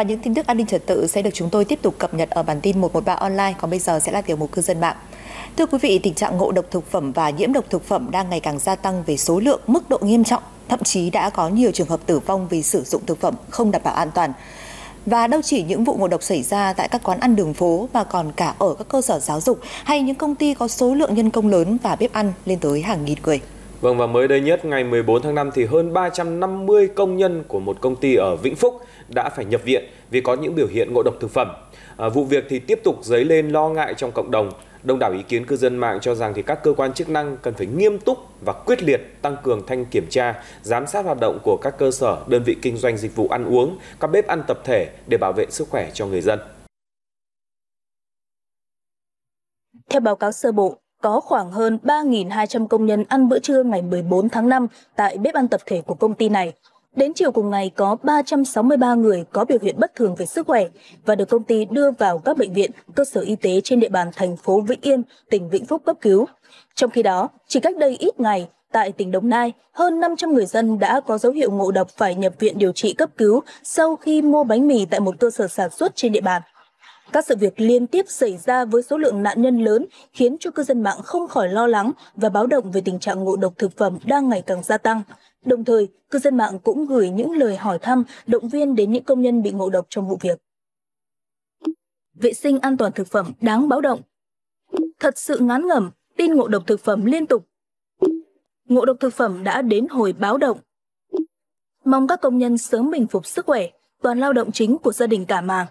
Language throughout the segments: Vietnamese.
Và những tin tức an ninh trật tự sẽ được chúng tôi tiếp tục cập nhật ở bản tin 113 online, còn bây giờ sẽ là tiểu mục cư dân mạng. Thưa quý vị, tình trạng ngộ độc thực phẩm và nhiễm độc thực phẩm đang ngày càng gia tăng về số lượng, mức độ nghiêm trọng, thậm chí đã có nhiều trường hợp tử vong vì sử dụng thực phẩm không đảm bảo an toàn. Và đâu chỉ những vụ ngộ độc xảy ra tại các quán ăn đường phố mà còn cả ở các cơ sở giáo dục hay những công ty có số lượng nhân công lớn và bếp ăn lên tới hàng nghìn người. Vâng và mới đây nhất ngày 14 tháng 5 thì hơn 350 công nhân của một công ty ở Vĩnh Phúc đã phải nhập viện vì có những biểu hiện ngộ độc thực phẩm. À, vụ việc thì tiếp tục dấy lên lo ngại trong cộng đồng. Đông đảo ý kiến cư dân mạng cho rằng thì các cơ quan chức năng cần phải nghiêm túc và quyết liệt tăng cường thanh kiểm tra, giám sát hoạt động của các cơ sở, đơn vị kinh doanh dịch vụ ăn uống, các bếp ăn tập thể để bảo vệ sức khỏe cho người dân. Theo báo cáo sơ bộ, có khoảng hơn ba hai trăm công nhân ăn bữa trưa ngày một bốn tháng năm tại bếp ăn tập thể của công ty này. Đến chiều cùng ngày có 363 người có biểu hiện bất thường về sức khỏe và được công ty đưa vào các bệnh viện, cơ sở y tế trên địa bàn thành phố Vĩnh Yên, tỉnh Vĩnh Phúc cấp cứu. Trong khi đó, chỉ cách đây ít ngày, tại tỉnh Đồng Nai, hơn 500 người dân đã có dấu hiệu ngộ độc phải nhập viện điều trị cấp cứu sau khi mua bánh mì tại một cơ sở sản xuất trên địa bàn. Các sự việc liên tiếp xảy ra với số lượng nạn nhân lớn khiến cho cư dân mạng không khỏi lo lắng và báo động về tình trạng ngộ độc thực phẩm đang ngày càng gia tăng. Đồng thời, cư dân mạng cũng gửi những lời hỏi thăm, động viên đến những công nhân bị ngộ độc trong vụ việc. Vệ sinh an toàn thực phẩm đáng báo động. Thật sự ngán ngẩm, tin ngộ độc thực phẩm liên tục. Ngộ độc thực phẩm đã đến hồi báo động. Mong các công nhân sớm bình phục sức khỏe, toàn lao động chính của gia đình cả màng.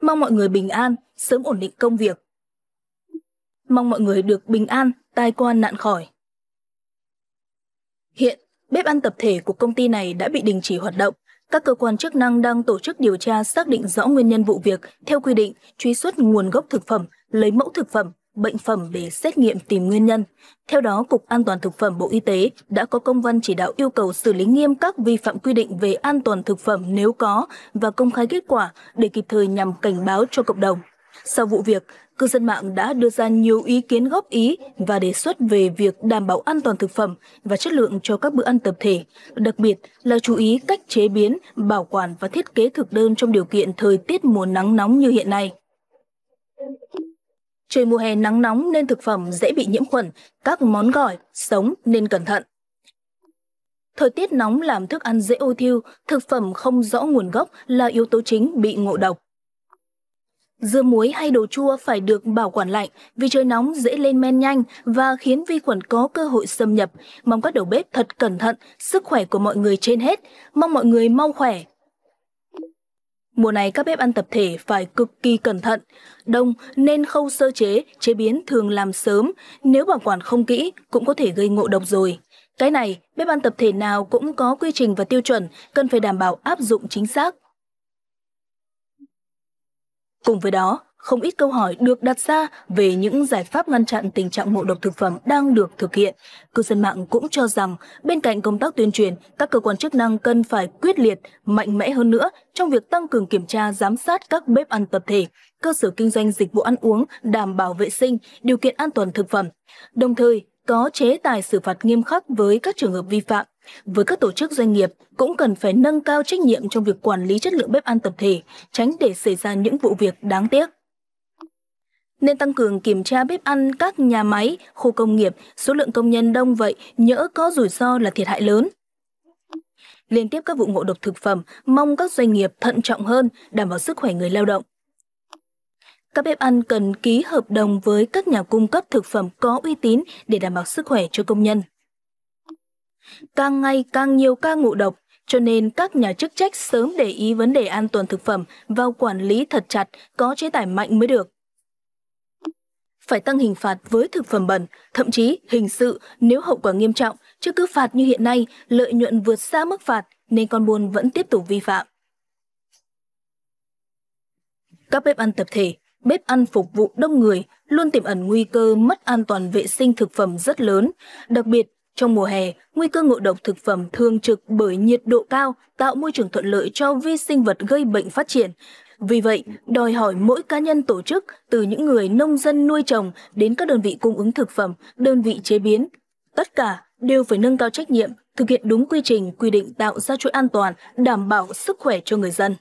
Mong mọi người bình an, sớm ổn định công việc. Mong mọi người được bình an, tai qua nạn khỏi. Hiện, bếp ăn tập thể của công ty này đã bị đình chỉ hoạt động. Các cơ quan chức năng đang tổ chức điều tra xác định rõ nguyên nhân vụ việc theo quy định, truy xuất nguồn gốc thực phẩm, lấy mẫu thực phẩm, bệnh phẩm để xét nghiệm tìm nguyên nhân. Theo đó, Cục An toàn Thực phẩm Bộ Y tế đã có công văn chỉ đạo yêu cầu xử lý nghiêm các vi phạm quy định về an toàn thực phẩm nếu có và công khai kết quả để kịp thời nhằm cảnh báo cho cộng đồng. Sau vụ việc, cư dân mạng đã đưa ra nhiều ý kiến góp ý và đề xuất về việc đảm bảo an toàn thực phẩm và chất lượng cho các bữa ăn tập thể, đặc biệt là chú ý cách chế biến, bảo quản và thiết kế thực đơn trong điều kiện thời tiết mùa nắng nóng như hiện nay. Trời mùa hè nắng nóng nên thực phẩm dễ bị nhiễm khuẩn, các món gỏi, sống nên cẩn thận. Thời tiết nóng làm thức ăn dễ ôi thiêu, thực phẩm không rõ nguồn gốc là yếu tố chính bị ngộ độc. Dưa muối hay đồ chua phải được bảo quản lạnh vì trời nóng dễ lên men nhanh và khiến vi khuẩn có cơ hội xâm nhập. Mong các đầu bếp thật cẩn thận, sức khỏe của mọi người trên hết. Mong mọi người mau khỏe, Mùa này các bếp ăn tập thể phải cực kỳ cẩn thận, đông nên khâu sơ chế, chế biến thường làm sớm, nếu bảo quản không kỹ cũng có thể gây ngộ độc rồi. Cái này, bếp ăn tập thể nào cũng có quy trình và tiêu chuẩn, cần phải đảm bảo áp dụng chính xác. Cùng với đó, không ít câu hỏi được đặt ra về những giải pháp ngăn chặn tình trạng ngộ độc thực phẩm đang được thực hiện. Cư dân mạng cũng cho rằng bên cạnh công tác tuyên truyền, các cơ quan chức năng cần phải quyết liệt, mạnh mẽ hơn nữa trong việc tăng cường kiểm tra giám sát các bếp ăn tập thể, cơ sở kinh doanh dịch vụ ăn uống đảm bảo vệ sinh, điều kiện an toàn thực phẩm. Đồng thời, có chế tài xử phạt nghiêm khắc với các trường hợp vi phạm. Với các tổ chức doanh nghiệp cũng cần phải nâng cao trách nhiệm trong việc quản lý chất lượng bếp ăn tập thể, tránh để xảy ra những vụ việc đáng tiếc nên tăng cường kiểm tra bếp ăn các nhà máy, khu công nghiệp, số lượng công nhân đông vậy nhỡ có rủi ro là thiệt hại lớn. Liên tiếp các vụ ngộ độc thực phẩm, mong các doanh nghiệp thận trọng hơn, đảm bảo sức khỏe người lao động. Các bếp ăn cần ký hợp đồng với các nhà cung cấp thực phẩm có uy tín để đảm bảo sức khỏe cho công nhân. Càng ngày càng nhiều ca ngộ độc, cho nên các nhà chức trách sớm để ý vấn đề an toàn thực phẩm vào quản lý thật chặt, có chế tải mạnh mới được phải tăng hình phạt với thực phẩm bẩn, thậm chí hình sự nếu hậu quả nghiêm trọng, chứ cứ phạt như hiện nay, lợi nhuận vượt xa mức phạt nên con buôn vẫn tiếp tục vi phạm. Các bếp ăn tập thể, bếp ăn phục vụ đông người luôn tiềm ẩn nguy cơ mất an toàn vệ sinh thực phẩm rất lớn, đặc biệt trong mùa hè, nguy cơ ngộ độc thực phẩm thường trực bởi nhiệt độ cao tạo môi trường thuận lợi cho vi sinh vật gây bệnh phát triển. Vì vậy, đòi hỏi mỗi cá nhân tổ chức, từ những người nông dân nuôi trồng đến các đơn vị cung ứng thực phẩm, đơn vị chế biến, tất cả đều phải nâng cao trách nhiệm, thực hiện đúng quy trình, quy định tạo ra chuỗi an toàn, đảm bảo sức khỏe cho người dân.